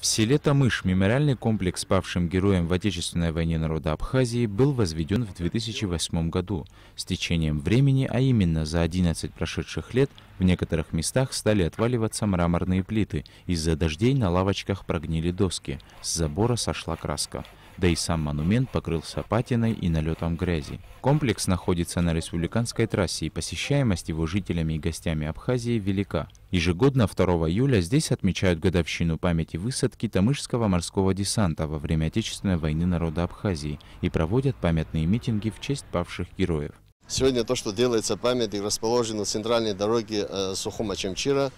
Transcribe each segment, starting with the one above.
В селе Тамыш мемориальный комплекс павшим героям в Отечественной войне народа Абхазии был возведен в 2008 году. С течением времени, а именно за 11 прошедших лет, в некоторых местах стали отваливаться мраморные плиты. Из-за дождей на лавочках прогнили доски. С забора сошла краска да и сам монумент покрылся патиной и налетом грязи. Комплекс находится на республиканской трассе, и посещаемость его жителями и гостями Абхазии велика. Ежегодно 2 июля здесь отмечают годовщину памяти высадки Тамышского морского десанта во время Отечественной войны народа Абхазии и проводят памятные митинги в честь павших героев. Сегодня то, что делается памятник, расположен на центральной дороге э, Сухума-Чемчира,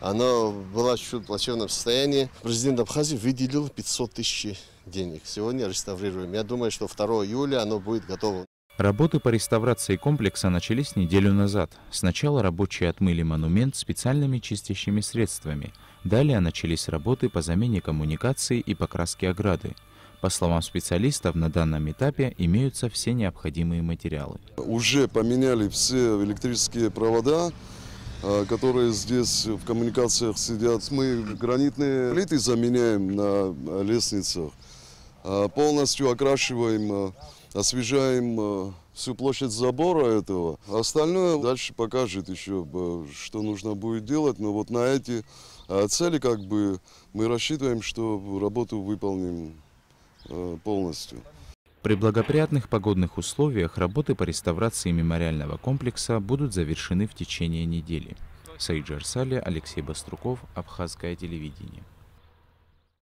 она была в чуть в плачевном состоянии. Президент Абхазии выделил 500 тысяч денег. Сегодня реставрируем. Я думаю, что 2 июля оно будет готово. Работы по реставрации комплекса начались неделю назад. Сначала рабочие отмыли монумент специальными чистящими средствами. Далее начались работы по замене коммуникации и покраске ограды. По словам специалистов, на данном этапе имеются все необходимые материалы. Уже поменяли все электрические провода, Э, которые здесь в коммуникациях сидят. Мы гранитные плиты заменяем на э, лестницах, э, полностью окрашиваем, освежаем всю площадь забора этого. Остальное дальше покажет еще, что нужно будет делать. Но вот на эти цели как бы мы рассчитываем, что работу выполним полностью. При благоприятных погодных условиях работы по реставрации мемориального комплекса будут завершены в течение недели. Саид Жарсали, Алексей Баструков, Абхазское телевидение.